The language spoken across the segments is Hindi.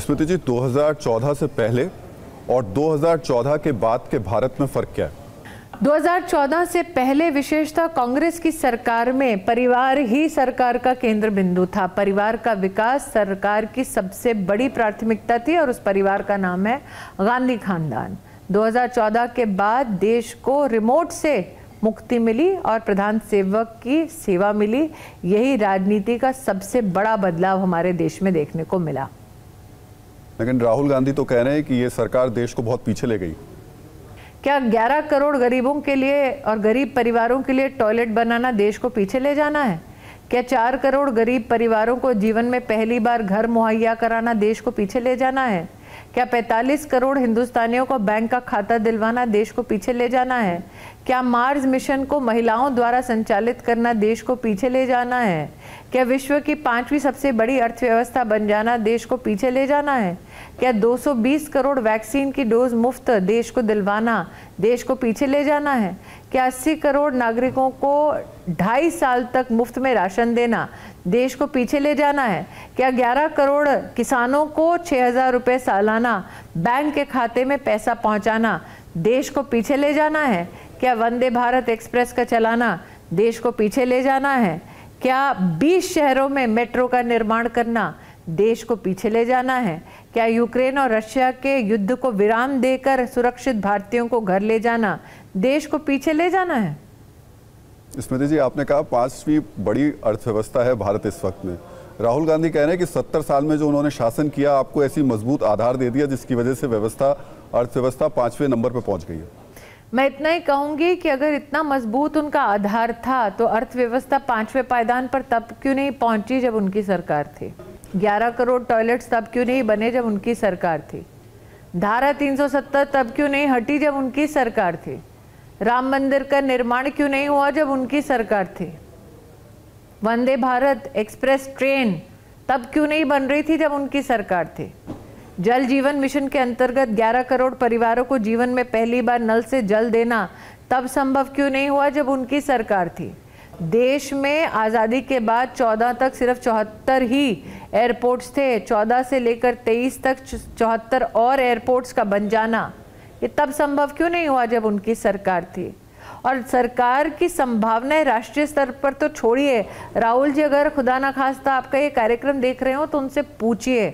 स्मृति जी 2014 से पहले और 2014 के बाद के भारत में फर्क क्या है 2014 से पहले विशेषता कांग्रेस की सरकार में परिवार ही सरकार का केंद्र बिंदु था परिवार का विकास सरकार की सबसे बड़ी प्राथमिकता थी और उस परिवार का नाम है गांधी खानदान 2014 के बाद देश को रिमोट से मुक्ति मिली और प्रधान सेवक की सेवा मिली यही राजनीति का सबसे बड़ा बदलाव हमारे देश में देखने को मिला लेकिन राहुल गांधी तो कह रहे हैं कि ये सरकार देश को बहुत पीछे ले गई क्या ग्यारह करोड़ गरीबों के लिए और गरीब परिवारों के लिए टॉयलेट बनाना देश को पीछे ले जाना है क्या चार करोड़ गरीब परिवारों को जीवन में पहली बार घर मुहैया कराना देश को पीछे ले जाना है क्या 45 करोड़ हिंदुस्तानियों को बैंक का खाता दिलवाना देश को पीछे ले जाना है क्या मार्स मिशन को महिलाओं द्वारा संचालित करना देश को पीछे ले जाना है क्या विश्व की पांचवी सबसे बड़ी अर्थव्यवस्था बन जाना देश को पीछे ले जाना है क्या 220 करोड़ वैक्सीन की डोज मुफ्त देश को दिलवाना देश को पीछे ले जाना है क्या 80 करोड़ नागरिकों को ढाई साल तक मुफ्त में राशन देना देश को पीछे ले जाना है क्या 11 करोड़ किसानों को छः हज़ार रुपये सालाना बैंक के खाते में पैसा पहुंचाना देश को पीछे ले जाना है क्या वंदे भारत एक्सप्रेस का चलाना देश को पीछे ले जाना है क्या 20 शहरों में मेट्रो का निर्माण करना देश को पीछे ले जाना है क्या यूक्रेन और रशिया के युद्ध को विराम देकर सुरक्षित भारतीयों को घर ले जाना देश को पीछे ले जाना है स्मृति जी आपने कहा पांचवी बड़ी अर्थव्यवस्था है भारत इस वक्त में राहुल गांधी कह रहे हैं कि सत्तर साल में जो उन्होंने शासन किया आपको ऐसी मजबूत आधार दे दिया जिसकी वजह से व्यवस्था अर्थव्यवस्था पांचवें नंबर पर पहुंच गई है मैं इतना ही कहूंगी कि अगर इतना मजबूत उनका आधार था तो अर्थव्यवस्था पांचवें पायदान पर तब क्यों नहीं पहुंची जब उनकी सरकार थी 11 करोड़ टॉयलेट्स तब क्यों नहीं बने जब उनकी सरकार थी धारा 370 तब क्यों नहीं हटी जब उनकी सरकार थी राम मंदिर का निर्माण क्यों नहीं हुआ जब उनकी सरकार थी वंदे भारत एक्सप्रेस ट्रेन तब क्यों नहीं बन रही थी जब उनकी सरकार थी जल जीवन मिशन के अंतर्गत 11 करोड़ परिवारों को जीवन में पहली बार नल से जल देना तब संभव क्यों नहीं हुआ जब उनकी सरकार थी देश में आज़ादी के बाद 14 तक सिर्फ चौहत्तर ही एयरपोर्ट्स थे 14 से लेकर 23 तक चौहत्तर और एयरपोर्ट्स का बन जाना ये तब संभव क्यों नहीं हुआ जब उनकी सरकार थी और सरकार की संभावनाएं राष्ट्रीय स्तर पर तो छोड़िए राहुल जी अगर खुदा ना खास्ता आपका ये कार्यक्रम देख रहे हो तो उनसे पूछिए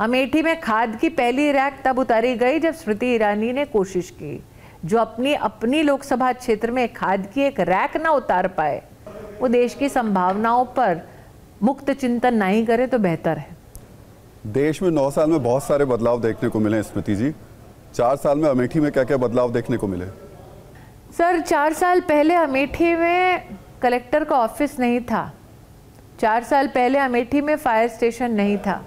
अमेठी में खाद की पहली रैक तब उतारी गई जब स्मृति ईरानी ने कोशिश की जो अपनी अपनी लोकसभा क्षेत्र में खाद की एक रैक ना उतार पाए वो देश की संभावनाओं पर मुक्त चिंतन नहीं करे तो बेहतर है देश में नौ साल में बहुत सारे बदलाव देखने को मिले स्मृति जी चार साल में अमेठी में क्या क्या बदलाव देखने को मिले सर चार साल पहले अमेठी में कलेक्टर का ऑफिस नहीं था चार साल पहले अमेठी में फायर स्टेशन नहीं था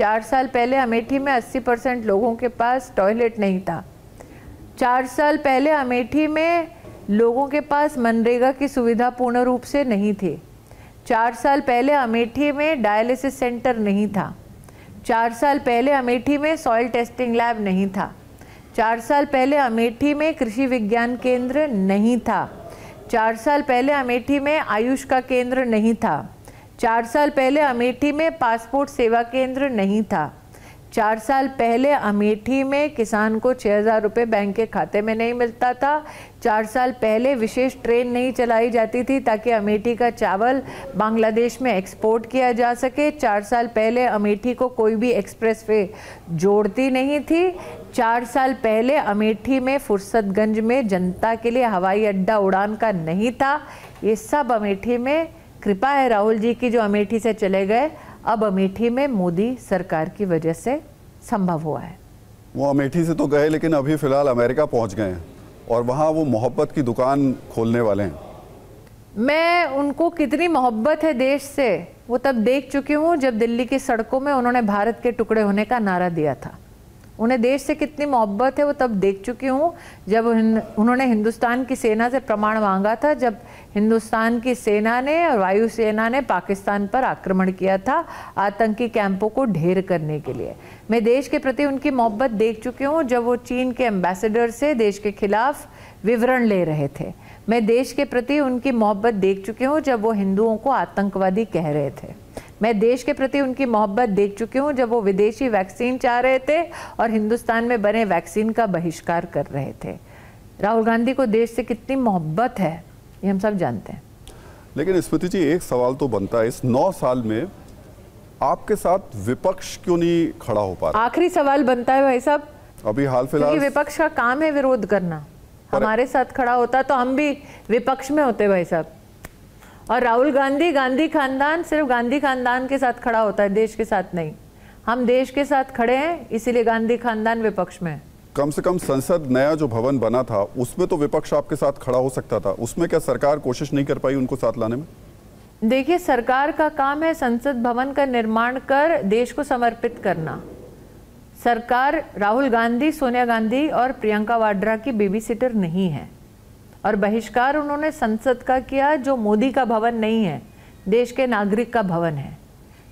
चार साल पहले अमेठी में 80 परसेंट लोगों के पास टॉयलेट नहीं था चार साल पहले अमेठी में लोगों के पास मनरेगा की सुविधा पूर्ण रूप से नहीं थी चार साल पहले अमेठी में डायलिसिस सेंटर नहीं था चार साल पहले अमेठी में सॉइल टेस्टिंग लैब नहीं था चार साल पहले अमेठी में कृषि विज्ञान केंद्र नहीं था चार साल पहले अमेठी में आयुष का केंद्र नहीं था चार साल पहले अमेठी में पासपोर्ट सेवा केंद्र नहीं था चार साल पहले अमेठी में किसान को छः हज़ार रुपये बैंक के खाते में नहीं मिलता था चार साल पहले विशेष ट्रेन नहीं चलाई जाती थी ताकि अमेठी का चावल बांग्लादेश में एक्सपोर्ट किया जा सके चार साल पहले अमेठी को कोई भी एक्सप्रेस वे जोड़ती नहीं थी चार साल पहले अमेठी में फुर्सतगंज में जनता के लिए हवाई अड्डा उड़ान का नहीं था ये सब अमेठी में कृपा है राहुल जी की जो अमेठी से चले गए अब अमेठी में मोदी सरकार की वजह से संभव हुआ है वो अमेठी से तो गए लेकिन अभी फिलहाल अमेरिका पहुंच गए हैं और वहाँ वो मोहब्बत की दुकान खोलने वाले हैं मैं उनको कितनी मोहब्बत है देश से वो तब देख चुकी हूँ जब दिल्ली की सड़कों में उन्होंने भारत के टुकड़े होने का नारा दिया था उन्हें देश से कितनी मोहब्बत है वो तब देख चुकी हूँ जब उन्होंने हिंदुस्तान की सेना से प्रमाण मांगा था जब हिंदुस्तान की सेना ने और वायुसेना ने पाकिस्तान पर आक्रमण किया था आतंकी कैंपों को ढेर करने के लिए मैं देश के प्रति उनकी मोहब्बत देख चुकी हूँ जब वो चीन के एम्बेसडर से देश के खिलाफ विवरण ले रहे थे मैं देश के प्रति उनकी मोहब्बत देख चुकी हूँ जब वो हिंदुओं को आतंकवादी कह रहे थे मैं देश के प्रति उनकी मोहब्बत देख चुकी हूँ जब वो विदेशी वैक्सीन चाह रहे थे और हिंदुस्तान में बने वैक्सीन का बहिष्कार कर रहे थे राहुल गांधी को देश से कितनी मोहब्बत है ये हम सब जानते हैं लेकिन स्मृति जी एक सवाल तो बनता है इस नौ साल में आपके साथ विपक्ष क्यों नहीं खड़ा हो पा आखिरी सवाल बनता है भाई साहब अभी हाल फिलहाल विपक्ष का काम है विरोध करना हमारे साथ खड़ा होता तो हम भी विपक्ष में होते भाई साहब और राहुल गांधी गांधी खानदान सिर्फ गांधी खानदान के साथ खड़ा होता है देश के साथ नहीं हम देश के साथ खड़े हैं इसीलिए गांधी खानदान विपक्ष में कम से कम संसद नया जो भवन बना था उसमें तो विपक्ष आपके साथ खड़ा हो सकता था उसमें क्या सरकार कोशिश नहीं कर पाई उनको साथ लाने में देखिए सरकार का काम है संसद भवन का निर्माण कर देश को समर्पित करना सरकार राहुल गांधी सोनिया गांधी और प्रियंका वाड्रा की बेबी सिटर नहीं है और बहिष्कार उन्होंने संसद का किया जो मोदी का भवन नहीं है देश के नागरिक का भवन है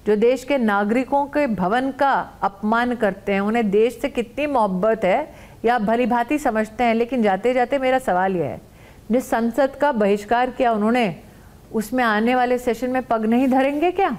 जो देश के नागरिकों के भवन का अपमान करते हैं उन्हें देश से कितनी मोहब्बत है या आप भली भांति समझते हैं लेकिन जाते जाते मेरा सवाल यह है जिस संसद का बहिष्कार किया उन्होंने उसमें आने वाले सेशन में पग नहीं धरेंगे क्या